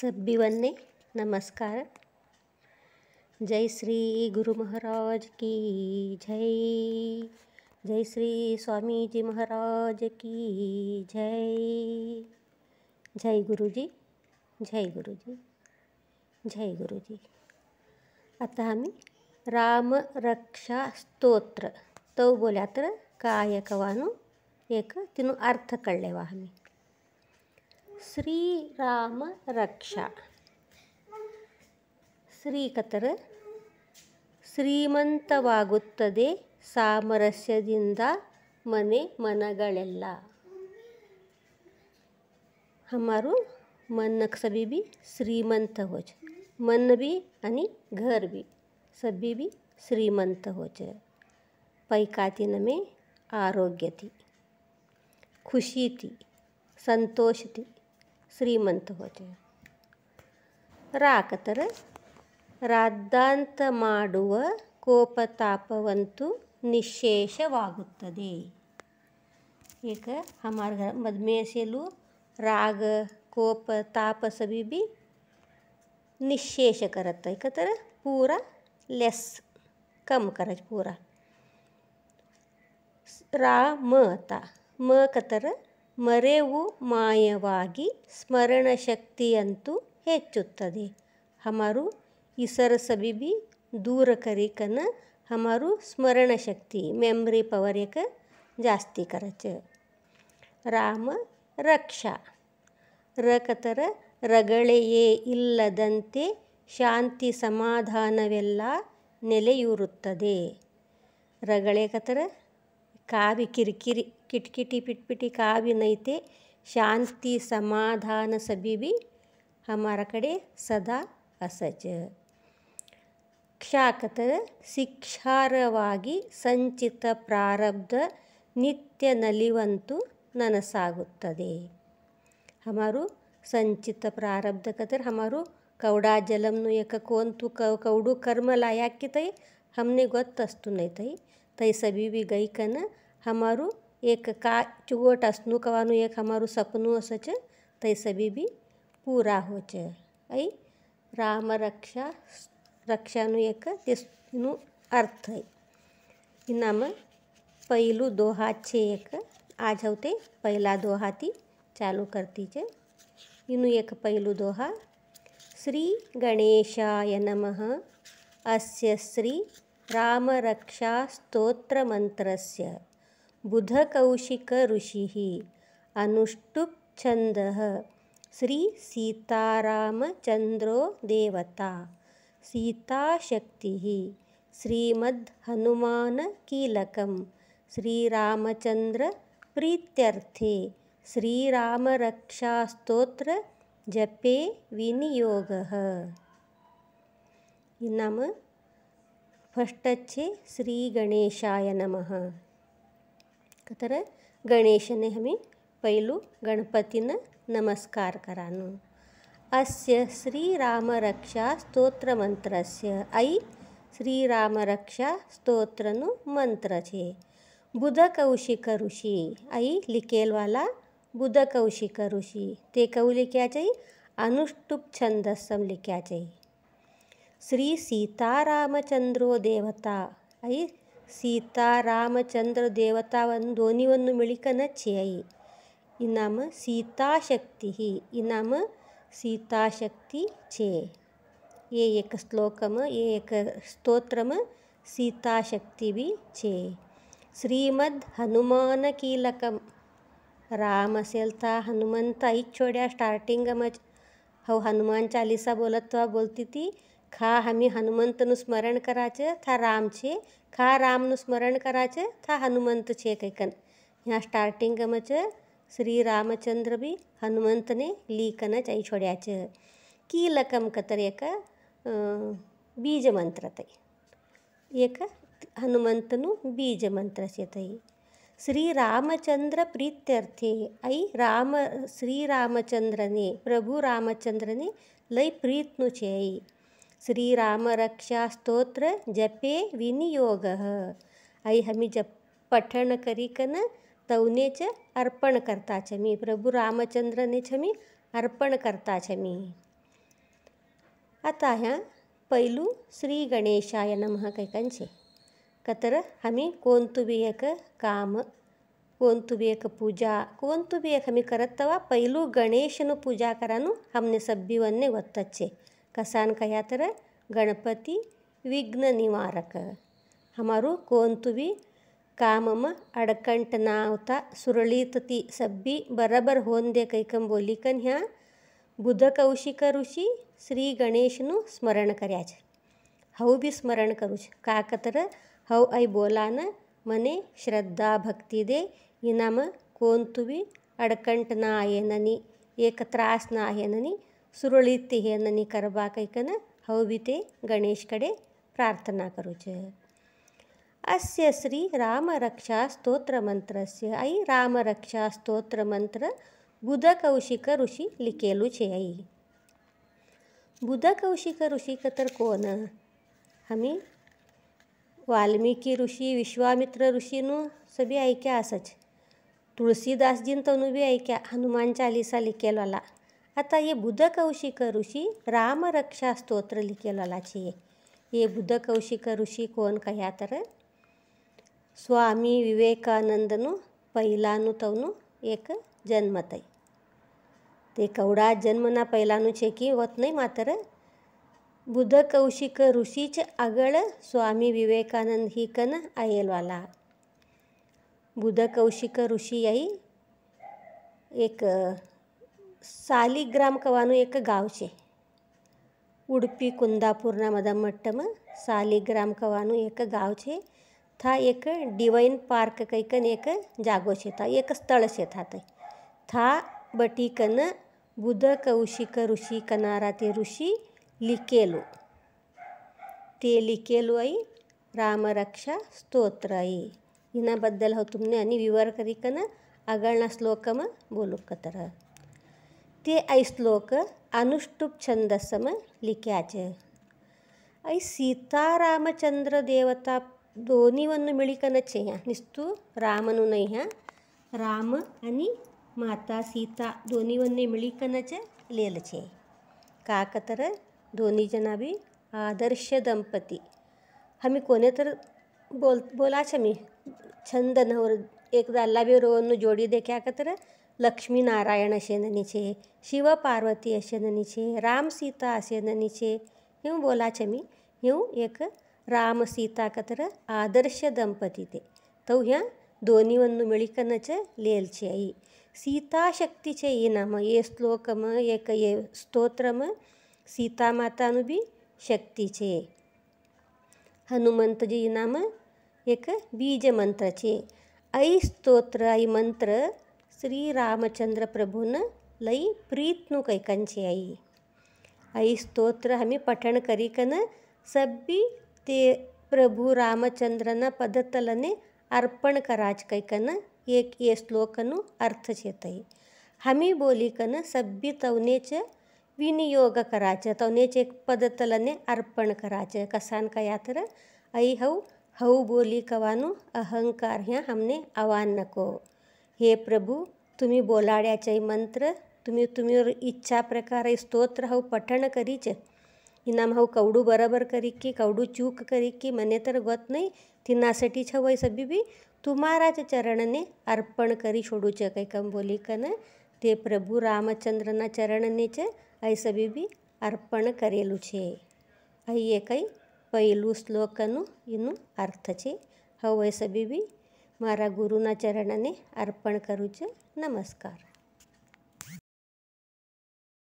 सभ्यवन्ने नमस्कार जय श्री गुरु महाराज की जय जय श्री स्वामी जी महाराज की जय जय गुरु जी जय गुरु जी जय गुरु जी आता आम्ही राम रक्षा स्तोत्र तो बोल्या तर काय एक तिनं अर्थ कळलेवा आम्ही ಶ್ರೀರಾಮ ರಕ್ಷ ಶ್ರೀಕತರ ಶ್ರೀಮಂತವಾಗುತ್ತದೆ ಸಾಮರಸ್ಯದಿಂದ ಮನೆ ಮನಗಳೆಲ್ಲ ಹಮಾರು ಮನ್ನಕ್ ಸಭಿ ಬಿ ಶ್ರೀಮಂತ ಹೋಚ ಮನ್ ಬಿ ಅನಿ ಘರ್ ಬಿ भी ಬಿ ಶ್ರೀಮಂತ ಹೋಚ ಪೈಕಾತಿನ ಮೇ ಆರೋಗ್ಯತಿ ಖುಷಿತಿ ಸಂತೋಷತಿ ಶ್ರೀಮಂತ ಹೋದ ರಾಕತರ ರಾದಾಂತ ಮಾಡುವ ಕೋಪತಾಪವಂತೂ ನಿಶೇಷವಾಗುತ್ತದೆ ಏಕ ಹಮಾರ ಮದ್ಮೇಷಲ್ಲೂ ರಾಗ ಕೋಪ ತಾಪಸವಿ ಬಿ ನಿಶೇಷಕರತ್ತ ಏಕತರ ಪೂರ ಲೆಸ್ ರಾ ಮ ತ ಮ ಕತರ ಮರೆವು ಮಾಯವಾಗಿ ಸ್ಮರಣ ಶಕ್ತಿಯಂತೂ ಹೆಚ್ಚುತ್ತದೆ ಹಮಾರು ಇಸರ ಸಬಿಬಿ ದೂರ ಕರಿಕನ ಸ್ಮರಣ ಶಕ್ತಿ ಮೆಮ್ರಿ ಪವರ್ ಜಾಸ್ತಿ ಕರಚ ರಾಮ ರಕ್ಷಾ ರಕತರ ರಗಳೆಯೇ ಇಲ್ಲದಂತೆ ಶಾಂತಿ ಸಮಾಧಾನವೆಲ್ಲ ನೆಲೆಯೂರುತ್ತದೆ ರಗಳೆ ಕತರ ಕಾವಿ ಕಿರಿಕಿರಿ ಕಿಟ್ಕಿಟಿ ಪಿಟ್ಪಿಟಿ ಕಾವಿ ನೈತೆ ಶಾಂತಿ ಸಮಾಧಾನ ಸಬೀಬಿ ಹಮಾರ ಕಡೆ ಸದಾ ಅಸಜ ಕ್ಷಾಕತ ಶಿಕ್ಷಾರವಾಗಿ ಸಂಚಿತ ಪ್ರಾರಬ್ಧ ನಿತ್ಯ ನಲಿವಂತೂ ನನಸಾಗುತ್ತದೆ ಹಮಾರು ಸಂಚಿತ ಪ್ರಾರಬ್ಧ ಕತರ್ ಹಮಾರು ಕೌಡಾ ಜಲಂನು ಏಕ ಕೋಂತು ಕೌಡು ಯಾಕೆ ತೈ ಹಮ್ನೆ ಗೊತ್ತಸ್ತು ನೈತೈ तय तो सभी भी गई कन हमारो एक का चुगोट असनु कवानु एक हमारो सपनु असच तय तो सभी भी पूरा हो ऐ राम रक्षा रक्षानु एक तेनु अर्थ है इनाम पहलू दोहा छे एक आज हवते पहला दोहा थी चालू करती छे इनु एक पहलू दोहा श्री गणेशाय नमः अस्य श्री रामरक्षास्तोत्रमन्त्रस्य बुधकौशिकऋषिः अनुष्टुप् छन्दः श्रीसीतारामचन्द्रो देवता सीताशक्तिः श्रीमद्हनुमानकीलकं श्रीरामचन्द्रप्रीत्यर्थे श्रीरामरक्षास्तोत्रजपे विनियोगः नम फष्टच्छे श्री नमः नम तर गणेशने हमी पहिलू गणपतीनं नमस्कार करानु अस्य श्रीरामरक्षास्तोत्रमन्त्रस्य ऐ स्तोत्रनु मंत्र छे बुध कौशिक ऋषी ऐ लिकेलवाला बुध कौशिक ऋषि ते कौ लिख्या अनुष्टुप छंदसम लिख्याचे ಶ್ರೀ ಸೀತಾರಾಮಚಂದ್ರೋ ದೇವತಾ ಐ ಸೀತಾರಾಮಚಂದ್ರ ದೇವತಾವನ್ ಧ್ವನಿವನ್ನು ಮಿಳಿಕನ ಚೇಯಿ ಇನಾಮ ಸೀತಾಶಕ್ತಿ ಇನಾಮ ಸೀತಾಶಕ್ತಿ ಚೇ ಏ ಏಕ ಶ್ಲೋಕಮ ಏಕ ಸ್ತೋತ್ರಮ ಸೀತಾಶಕ್ತಿ ಬಿ ಚೇ ಶ್ರೀಮದ್ ಹನುಮಾನ ಕೀಲಕಂ ರಾಮ ಸೆಲ್ತ ಹನುಮಂತ ಐಕ್ ಸ್ಟಾರ್ಟಿಂಗ್ स्टार्टिंग ಹೌ ಹನುಮಾನ್ ಚಾಲೀಸ ಬೋಲತ್ವ ಬೋಲ್ತಿತಿ ખા હમી હનુમંતનું સ્મરણ કરા છે થા રામ છે ખા રામનું સ્મરણ કરા છે થા હનુમંત છે કંઈકન અહીંયા સ્ટાર્ટિંગમાં છે શ્રી રામચંદ્ર બી હનુમંતને લીકન જ અહીં છોડ્યા છે કીલકમ કતર એક બીજ મંત્ર થઈ એક હનુમંતનું બીજ મંત્ર છે થઈ શ્રીરામચંદ્ર પ્રીત્યર્થે અહીં રામ શ્રીરામચંદ્રને પ્રભુ રામચંદ્રને લઈ પ્રીતનું છે અહીં ಶ್ರೀರಾಮರಕ್ಷಾಸ್ತೋತ್ರ ಜಪೆ ವಿನಿಯೋಗ ಐ ಹಮಿ ಜಪ್ પઠણ કરી કને તૌને ચ અર્પણ કરતા છમી પ્રભુ રામચંદ્રને છમી અર્પણ કરતા છમી અતા હ્યાં પહેલું શ્રી ગણેશાય નમઃ કંઈકન છે કતર હમી કોંતુબેક કામ કોંતુબેક પૂજા કોંતુબેક હમી કરતવા પહેલું ગણેશનું પૂજા કરવાનું હમને સભ્યુઓને વત્ત છે ಕसान ಕಯಾತರ ಗಣಪತಿ ವಿಘ್ನ ನಿವಾರಕ ಹಮಾರು ಕೋಂತುವಿ ಕಾಮಮ ಅಡಕಂಟ ನಾವತ ಸುರಳಿತತಿ ಸಬ್ಬಿ ಬರಬರ್ ಹೋಂದೆ ಕೈಕಂಬೋಲಿಕನ್ ह्या ಬುಧ ಕೌಶಿಕ ಋಷಿ ಶ್ರೀ ಗಣೇಶನು ಸ್ಮರಣ કર્યા છે હવ ಐ બોલાન ಮನೆ ಶ್ರದ್ಧಾ ಭಕ್ತಿ ದೇ ઇનામ કોંતુવી અડકંટ ના આયનની એક सुरळीत हे न करबा कैकन होऊ ते गणेशकडे प्रार्थना करूच अस्य राम रक्षा स्तोत्रमंत्र आय रामरक्षा स्तोत्रमंत्र बुधकौशिक ऋषी छे आई बुधकौशिक ऋषिक तर कोण हमी वाल्मीकि ऋषी विश्वामित्र नु सभी ऐक्या असच ऐक्या हनुमान चालिसा लिखेलवाला आता हे बुधकौशिक ऋषी रामरक्षा स्तोत्र लिखेलवाला ची आहे हे बुधकौशिक ऋषी कोण कया तर स्वामी विवेकानंदन तवनु एक जन्मत आहे ते कवडा जन्मना पहिलानुचे की होत नाही मात्र बुधकौशिक ऋषीचं आगळ स्वामी विवेकानंद ही कन आयलवाला बुधकौशिक ऋषी आई एक સાલિગ્રામ કહેવાનું એક ગામ છે ઉડપી કુંદાપુરના મદમટ્ટમાં સાલિગ્રામ કહેવાનું એક ગામ છે થા એક ડિવાઇન પાર્ક કંઈકન એક જાગો છે થા એક સ્થળ છે થા તે થા બટીકન બુધ કૌશિક ઋષિ કનારા તે ઋષિ લીકેલું તે લીકેલું અહીં રામરક્ષા સ્તોત્ર અહીં એના બદલ હું તમને આની વિવર કરી આગળના શ્લોકમાં બોલું કતરા તે આ શ્લોક અનુષ્ટુપ છંદસમાં લીખ્યા છે અહીં સીતારામચંદ્ર દેવતા દોનીવન્નું મેળી કને છે અહીંયા નિસ્તુ રામનું નહીં હા રામ અને માતા સીતા દોનીવન્ને મેળી કને છે લેલ છે કાકતર दोन्ही जना भी आदर्श दंपती आम्ही कोणे तर बोल बोलाच मी छंद नवर एकदा अल्ला बी रोवन्नु जोडी देख्याकत्र લક્ષ્મીનારાયણ હશેનની છે શિવ પાર્વતી હશેનની છે રામ સીતા હશેનની છે એવું બોલા છે મી એવું ಏಕ ರಾಮ ಸೀತಾ ಕತರ ಆದರ್ಶ ದಂಪತಿತೆ ತೌ ಹ್ಯಾ ದೋನಿವನ್ನು ಮಿಳಿಕನಚ ಲೇಲ್ಚೆ ಐ ಸೀತಾಶಕ್ತಿ છે એ નામ એ શ્લોકમાં એક એ સ્તોત્રમાં સીતા માતાનું બી શક્તિ છે હનુમંતજી નામ એક બીજ મંત્ર છે ઐ સ્તોત્ર ઈ મંત્ર શ્રી રામચંદ્ર પ્રભુને લઈ પ્રીતનું કૈકન છે અહીં અહીં સ્તોત્ર અમે પઠણ કરી કને સભી તે પ્રભુ રામચંદ્રના પદતલને અર્પણ કરાજ કૈકન એક એ શ્લોકનું અર્થ છે તઈ हमी बोलिकन सभ्य तवनेचे विनियोग करायचं तवनेचे एक पदतलने अर्पण करायचं कसान का यात्र ऐ हौ हौ बोली कवानू अहंकार ह्या हमने आवान नको हे प्रभू तुम्ही बोलाड्याचे मंत्र तुम्ही तुम्ही इच्छा प्रकारे स्तोत्र हो पठण करीचे इनाम हो कवडू बरोबर करी की कवडू चूक करी की मने तर गत नाही तिनासाठीच हवं सभी बी चरणने अर्पण करी सोडूचे काही कन ते प्रभू रामचंद्रना चरणनेचे ऐसं बीबी अर्पण કરેલું छे અહીં એ કંઈ श्लोकनु इनु એનું અર્થ છે હવે મારા ગુરુના ચરણને અર્પણ કરું છું નમસ્કાર